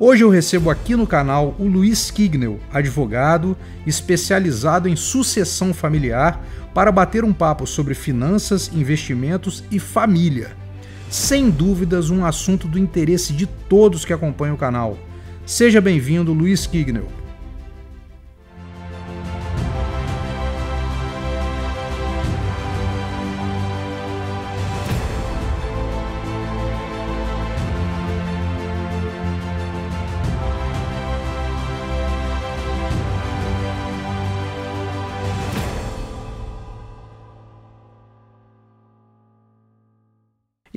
Hoje eu recebo aqui no canal o Luiz Kignel, advogado especializado em sucessão familiar, para bater um papo sobre finanças, investimentos e família. Sem dúvidas, um assunto do interesse de todos que acompanham o canal. Seja bem-vindo, Luiz Kignel.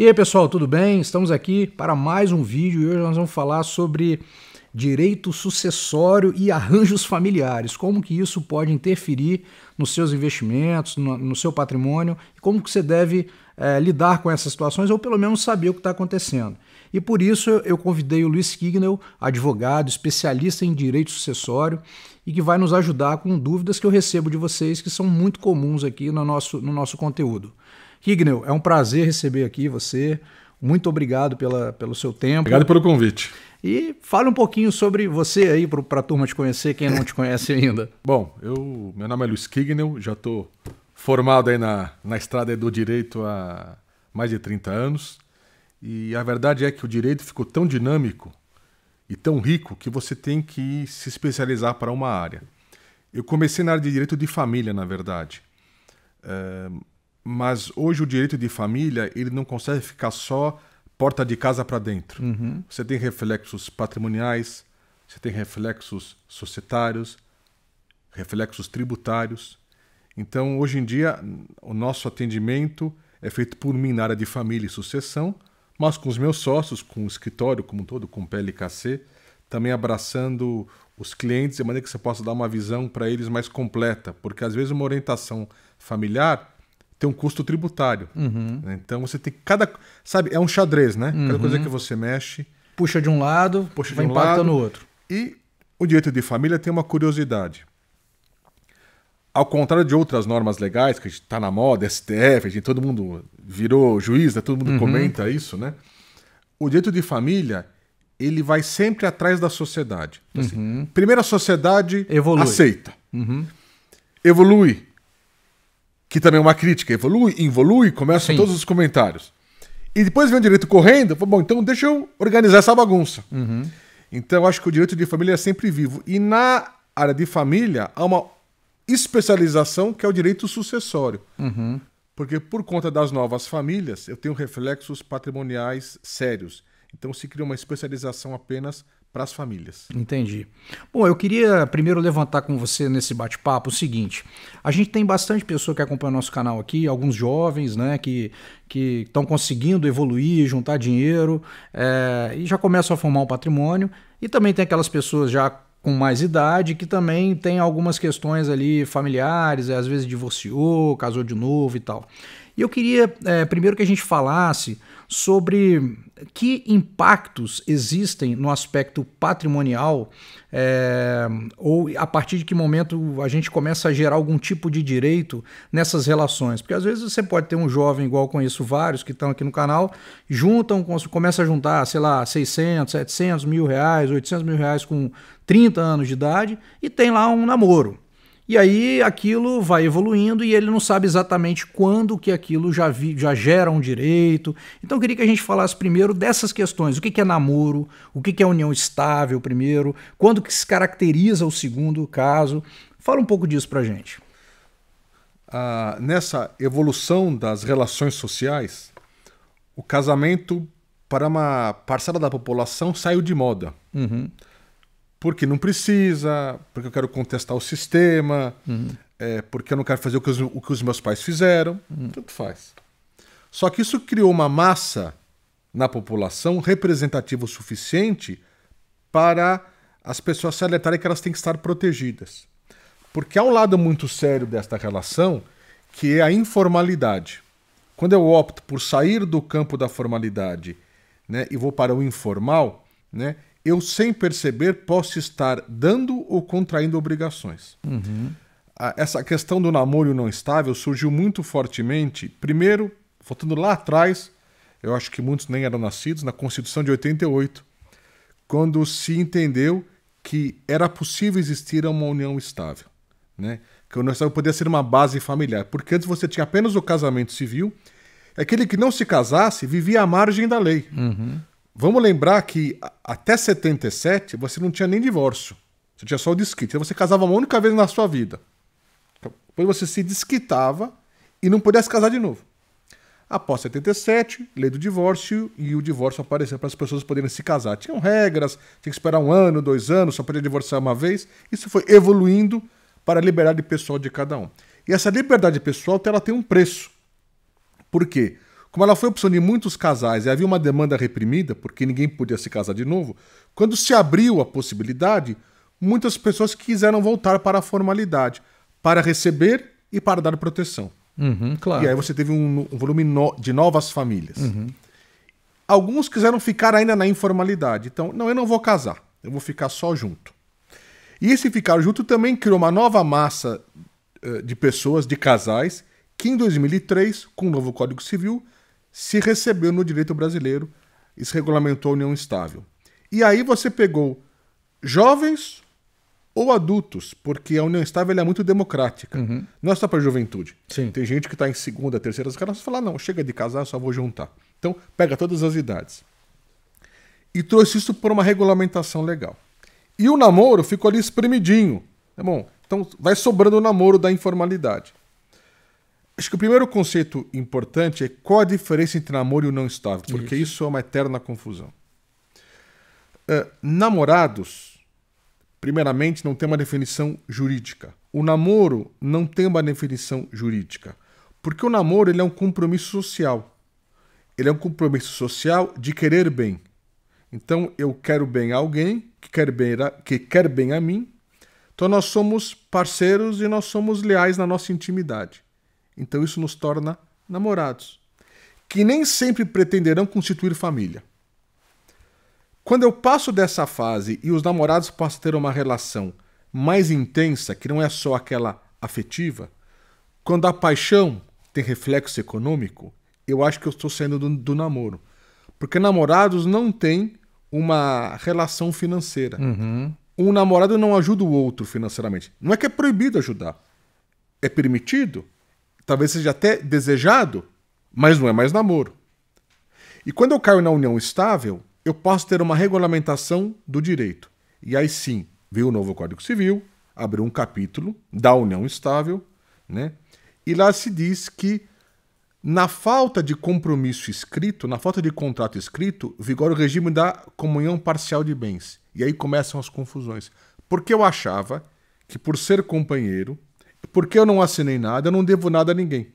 E aí pessoal, tudo bem? Estamos aqui para mais um vídeo e hoje nós vamos falar sobre direito sucessório e arranjos familiares. Como que isso pode interferir nos seus investimentos, no, no seu patrimônio e como que você deve é, lidar com essas situações ou pelo menos saber o que está acontecendo. E por isso eu convidei o Luiz Kignel, advogado, especialista em direito sucessório e que vai nos ajudar com dúvidas que eu recebo de vocês que são muito comuns aqui no nosso, no nosso conteúdo. Rignel, é um prazer receber aqui você. Muito obrigado pela, pelo seu tempo. Obrigado pelo convite. E fale um pouquinho sobre você aí para a turma te conhecer, quem não te conhece ainda. Bom, eu, meu nome é Luiz Kignel, já estou formado aí na, na estrada do direito há mais de 30 anos. E a verdade é que o direito ficou tão dinâmico e tão rico que você tem que se especializar para uma área. Eu comecei na área de direito de família, na verdade. Uh, mas hoje o direito de família ele não consegue ficar só porta de casa para dentro. Uhum. Você tem reflexos patrimoniais, você tem reflexos societários, reflexos tributários. Então, hoje em dia, o nosso atendimento é feito por mim na área de família e sucessão, mas com os meus sócios, com o escritório como um todo, com o PLKC, também abraçando os clientes de maneira que você possa dar uma visão para eles mais completa, porque às vezes uma orientação familiar tem um custo tributário. Uhum. Né? Então você tem cada. Sabe, é um xadrez, né? Cada coisa uhum. que você mexe. Puxa de um lado, puxa vai de um impactando no outro. E o direito de família tem uma curiosidade. Ao contrário de outras normas legais, que está na moda, STF, gente, todo mundo virou juiz, né? todo mundo uhum. comenta isso, né? O direito de família ele vai sempre atrás da sociedade. Então, assim, uhum. primeiro a sociedade Evolui. aceita. Uhum. Evolui, que também é uma crítica, evolui, evolui, começa todos os comentários. E depois vem o direito correndo, bom, então deixa eu organizar essa bagunça. Uhum. Então eu acho que o direito de família é sempre vivo. E na área de família há uma especialização que é o direito sucessório. Uhum. Porque por conta das novas famílias, eu tenho reflexos patrimoniais sérios. Então se cria uma especialização apenas para as famílias. Entendi. Bom, eu queria primeiro levantar com você nesse bate-papo o seguinte: a gente tem bastante pessoa que acompanha nosso canal aqui, alguns jovens, né, que que estão conseguindo evoluir, juntar dinheiro é, e já começam a formar um patrimônio. E também tem aquelas pessoas já com mais idade que também tem algumas questões ali familiares, eh, às vezes divorciou, casou de novo e tal. E eu queria é, primeiro que a gente falasse sobre que impactos existem no aspecto patrimonial é, ou a partir de que momento a gente começa a gerar algum tipo de direito nessas relações. Porque às vezes você pode ter um jovem, igual conheço vários que estão aqui no canal, juntam, começa a juntar, sei lá, 600, 700 mil reais, 800 mil reais com 30 anos de idade e tem lá um namoro. E aí aquilo vai evoluindo e ele não sabe exatamente quando que aquilo já, vi, já gera um direito. Então eu queria que a gente falasse primeiro dessas questões. O que, que é namoro? O que, que é união estável primeiro? Quando que se caracteriza o segundo caso? Fala um pouco disso pra gente. Ah, nessa evolução das relações sociais, o casamento para uma parcela da população saiu de moda. Uhum porque não precisa, porque eu quero contestar o sistema, uhum. é, porque eu não quero fazer o que os, o que os meus pais fizeram. Uhum. Tanto faz. Só que isso criou uma massa na população representativa o suficiente para as pessoas se alertarem que elas têm que estar protegidas. Porque há um lado muito sério desta relação, que é a informalidade. Quando eu opto por sair do campo da formalidade né, e vou para o informal, né, eu, sem perceber, posso estar dando ou contraindo obrigações. Uhum. Essa questão do namoro não estável surgiu muito fortemente, primeiro, voltando lá atrás, eu acho que muitos nem eram nascidos, na Constituição de 88, quando se entendeu que era possível existir uma união estável. Né? Que a união estável podia ser uma base familiar, porque antes você tinha apenas o casamento civil, é aquele que não se casasse vivia à margem da lei. Uhum. Vamos lembrar que até 77 você não tinha nem divórcio. Você tinha só o desquite. Então você casava uma única vez na sua vida. Então, depois você se desquitava e não podia se casar de novo. Após 77, lei do divórcio e o divórcio apareceu para as pessoas poderem se casar. Tinham regras, tinha que esperar um ano, dois anos, só podia divorciar uma vez. Isso foi evoluindo para a liberdade pessoal de cada um. E essa liberdade pessoal ela tem um preço. Por quê? Porque como ela foi opção de muitos casais e havia uma demanda reprimida, porque ninguém podia se casar de novo, quando se abriu a possibilidade, muitas pessoas quiseram voltar para a formalidade, para receber e para dar proteção. Uhum, claro. E aí você teve um, um volume no, de novas famílias. Uhum. Alguns quiseram ficar ainda na informalidade. Então, não, eu não vou casar, eu vou ficar só junto. E esse ficar junto também criou uma nova massa uh, de pessoas, de casais, que em 2003, com o novo Código Civil, se recebeu no direito brasileiro, isso regulamentou a união estável. E aí você pegou jovens ou adultos, porque a união estável é muito democrática. Uhum. Não é só para a juventude. Sim. Tem gente que está em segunda, terceira, as caras falar ah, não, chega de casar, só vou juntar. Então pega todas as idades. E trouxe isso por uma regulamentação legal. E o namoro ficou ali espremidinho. É bom. Então vai sobrando o namoro da informalidade. Acho que o primeiro conceito importante é qual a diferença entre namoro e não estável, porque isso, isso é uma eterna confusão. Uh, namorados, primeiramente, não tem uma definição jurídica. O namoro não tem uma definição jurídica, porque o namoro ele é um compromisso social. Ele é um compromisso social de querer bem. Então eu quero bem a alguém que quer bem a, que quer bem a mim. Então nós somos parceiros e nós somos leais na nossa intimidade. Então isso nos torna namorados, que nem sempre pretenderão constituir família. Quando eu passo dessa fase e os namorados passam a ter uma relação mais intensa, que não é só aquela afetiva, quando a paixão tem reflexo econômico, eu acho que eu estou saindo do, do namoro. Porque namorados não têm uma relação financeira. Uhum. Um namorado não ajuda o outro financeiramente. Não é que é proibido ajudar. É permitido, talvez seja até desejado, mas não é mais namoro. E quando eu caio na união estável, eu posso ter uma regulamentação do direito. E aí sim, veio o novo Código Civil, abriu um capítulo da união estável, né? E lá se diz que na falta de compromisso escrito, na falta de contrato escrito, vigora o regime da comunhão parcial de bens. E aí começam as confusões. Porque eu achava que por ser companheiro, porque eu não assinei nada, eu não devo nada a ninguém.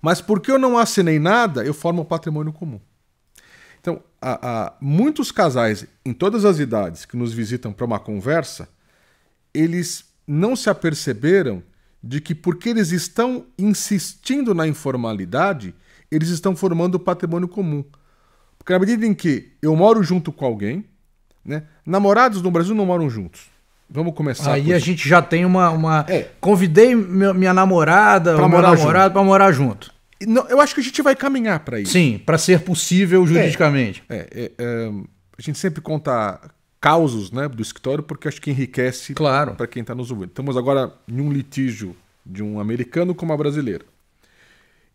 Mas porque eu não assinei nada, eu formo um patrimônio comum. Então, há, há muitos casais em todas as idades que nos visitam para uma conversa, eles não se aperceberam de que porque eles estão insistindo na informalidade, eles estão formando o patrimônio comum. Porque na medida em que eu moro junto com alguém, né, namorados no Brasil não moram juntos. Vamos começar. Aí a isso. gente já tem uma. uma... É. Convidei minha namorada, pra meu namorado para morar junto. Não, eu acho que a gente vai caminhar para isso. Sim, para ser possível é, juridicamente. É. É, é, a gente sempre conta causos né, do escritório porque acho que enriquece claro. para quem está nos ouvindo. Estamos agora em um litígio de um americano com uma brasileira.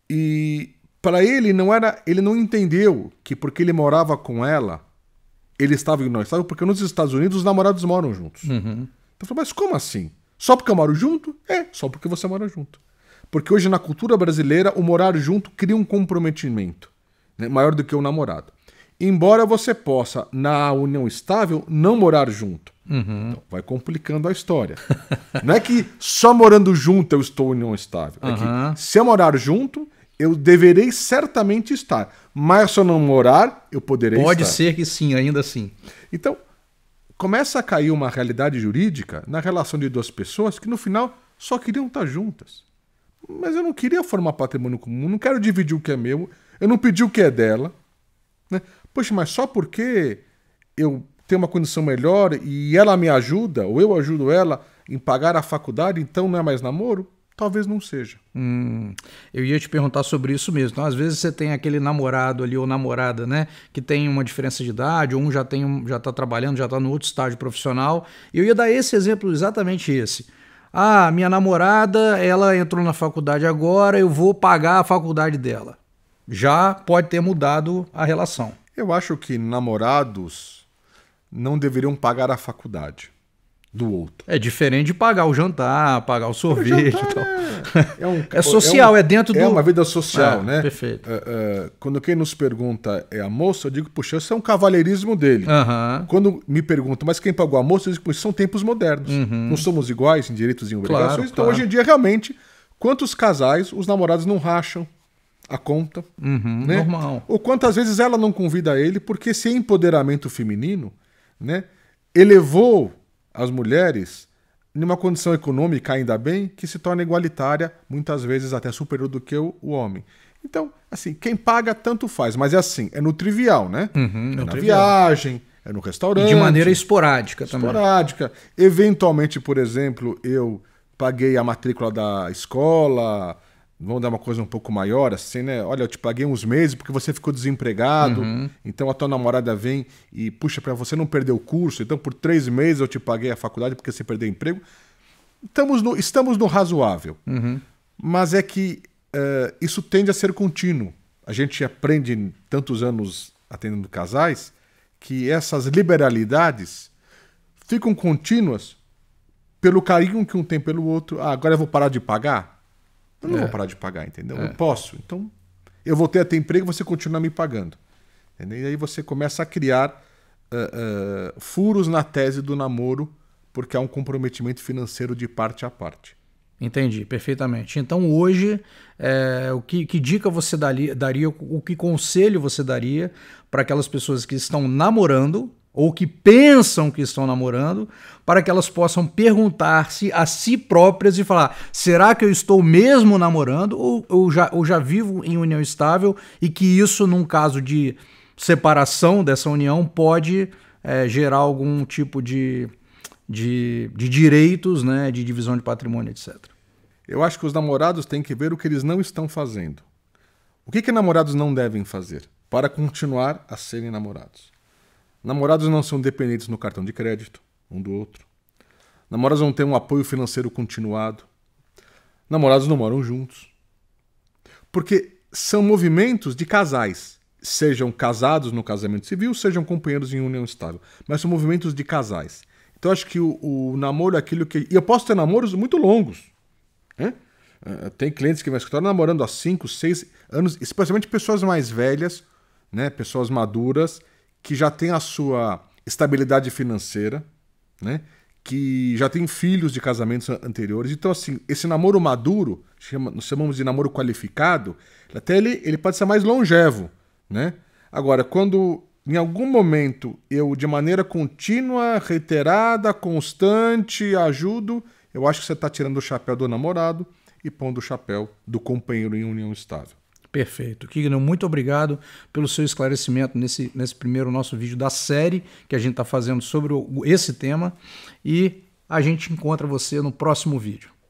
E para ele não era, ele não entendeu que porque ele morava com ela, ele estava estava porque nos Estados Unidos os namorados moram juntos. Uhum. Então eu falei, mas como assim? Só porque eu moro junto? É, só porque você mora junto. Porque hoje na cultura brasileira o morar junto cria um comprometimento né, maior do que o namorado. Embora você possa, na união estável, não morar junto. Uhum. Então, vai complicando a história. não é que só morando junto eu estou em união estável. Uhum. É que se eu morar junto, eu deverei certamente estar. Mas se eu não morar, eu poderei Pode estar. ser que sim, ainda assim. Então, começa a cair uma realidade jurídica na relação de duas pessoas que no final só queriam estar juntas. Mas eu não queria formar patrimônio comum, não quero dividir o que é meu, eu não pedi o que é dela. Né? Poxa, mas só porque eu tenho uma condição melhor e ela me ajuda, ou eu ajudo ela em pagar a faculdade, então não é mais namoro? talvez não seja. Hum, eu ia te perguntar sobre isso mesmo. Então, às vezes você tem aquele namorado ali ou namorada, né, que tem uma diferença de idade, ou um já tem, já está trabalhando, já está no outro estágio profissional. Eu ia dar esse exemplo exatamente esse. Ah, minha namorada, ela entrou na faculdade agora, eu vou pagar a faculdade dela. Já pode ter mudado a relação. Eu acho que namorados não deveriam pagar a faculdade do outro. É diferente de pagar o jantar, pagar o sorvete o e é- tal. É, um, é, é social, é, um, é, dentro do. É uma vida social, é, né? Perfeito. Uh, uh, quando quem nos pergunta é a moça, eu digo, puxa, isso é um cavalheirismo dele. Uhum. Quando me perguntam, mas quem pagou a moça, eu digo, puxa, são tempos modernos. Uhum. Não somos iguais em direitos e obrigações. Claro, então, claro. hoje em dia, realmente, quantos casais os namorados não racham? A conta, uhum, né? normal. Ou quantas vezes ela não convida ele, porque esse empoderamento feminino, né, elevou as mulheres numa condição econômica ainda bem que se torna igualitária, muitas vezes até superior do que o, o homem. Então, assim, quem paga tanto faz, mas é assim, é no trivial, né? Uhum, é, é na trivial. viagem, é no restaurante. De maneira esporádica, esporádica. Eventualmente, por exemplo, eu paguei a matrícula da escola, vamos dar uma coisa um pouco maior, assim, né? Olha, eu te paguei uns meses porque você ficou desempregado, uhum. então a tua namorada vem e puxa para você não perder o curso, então por três meses eu te paguei a faculdade porque você perdeu o emprego. Estamos no, estamos no razoável, uhum. mas é que uh, isso tende a ser contínuo. A gente aprende tantos anos atendendo casais que essas liberalidades ficam contínuas pelo carinho que um tem pelo outro. Ah, agora eu vou parar de pagar? Eu não é. vou parar de pagar, entendeu? É. Eu posso. Então, eu voltei a ter emprego você continua me pagando. Entendeu? E aí você começa a criar uh, uh, furos na tese do namoro, porque há um comprometimento financeiro de parte a parte. Entendi, perfeitamente. Então hoje, é, o que, que, dica você daria, daria, o que conselho você daria para aquelas pessoas que estão namorando ou que pensam que estão namorando, para que elas possam perguntar-se a si próprias e falar: será que eu estou mesmo namorando ou, ou, já, ou já vivo em união estável? E que isso, num caso de separação dessa união, pode é, gerar algum tipo de, de, de direitos, né, de divisão de patrimônio, etc. Eu acho que os namorados têm que ver o que eles não estão fazendo. O que, que namorados não devem fazer para continuar a serem namorados? Namorados não são dependentes no cartão de crédito um do outro. Namorados não têm um apoio financeiro continuado. Namorados não moram juntos. Porque são movimentos de casais, sejam casados no casamento civil, sejam companheiros em união estável, mas são movimentos de casais. Então acho que o, o namoro é aquilo que. E eu posso ter namoros muito longos. Né? Eh, tem clientes que vão escritório namorando há 5, 6 anos, especialmente pessoas mais velhas, né? pessoas maduras, que já tem a sua estabilidade financeira, né? que já tem filhos de casamentos anteriores. Então, assim, esse namoro maduro, chama, nós chamamos de namoro qualificado, até ele, ele pode ser mais longevo. Né? Agora, quando em algum momento eu, de maneira contínua, reiterada, constante, ajudo, eu acho que você está tirando o chapéu do namorado e pondo o chapéu do companheiro em união estável. Perfeito. Kigno. muito obrigado pelo seu esclarecimento nesse, nesse primeiro nosso vídeo da série que a gente está fazendo sobre esse tema. E a gente encontra você no próximo vídeo.